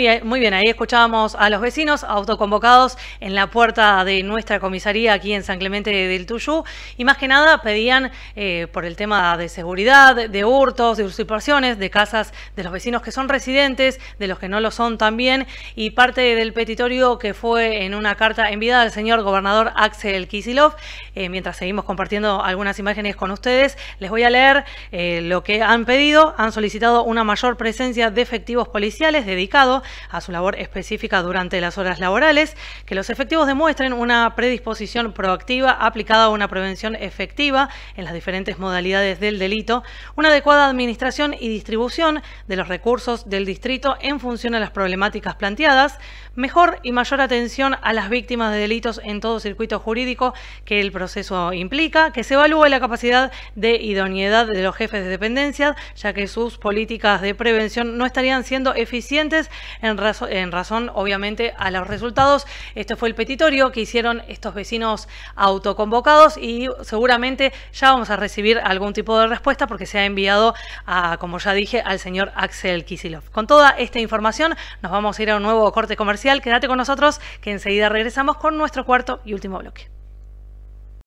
Eh, muy, bien, ahí escuchábamos a los vecinos autoconvocados en la puerta de nuestra comisaría aquí en San Clemente del Tuyú y más que nada pedían eh, por el tema de seguridad, de hurtos, de usurpaciones, de casas de los vecinos que son residentes, de los que no lo son también y parte del petitorio que fue en una carta enviada al señor gobernador Axel Kisilov. Eh, mientras seguimos compartiendo algunas imágenes con ustedes, les voy a leer lo que han pedido. Han solicitado una mayor presencia de efectivos policiales dedicados a su labor específica durante las horas laborales, que los efectivos demuestren una predisposición proactiva aplicada a una prevención efectiva en las diferentes modalidades del delito, una adecuada administración y distribución de los recursos del distrito en función a las problemáticas planteadas, mejor y mayor atención a las víctimas de delitos en todo circuito jurídico que el proceso implica, que se evalúe la capacidad de idoneidad de los jefes de dependencia, ya que sus políticas de prevención no estarían siendo eficientes en, razón obviamente a los resultados. Este fue el petitorio que hicieron estos vecinos autoconvocados y seguramente ya vamos a recibir algún tipo de respuesta porque se ha enviado, a, como ya dije, al señor Axel Kisilov. Con toda esta información nos vamos a ir a un nuevo corte comercial. Quédate con nosotros que enseguida regresamos con nuestro cuarto y último bloque.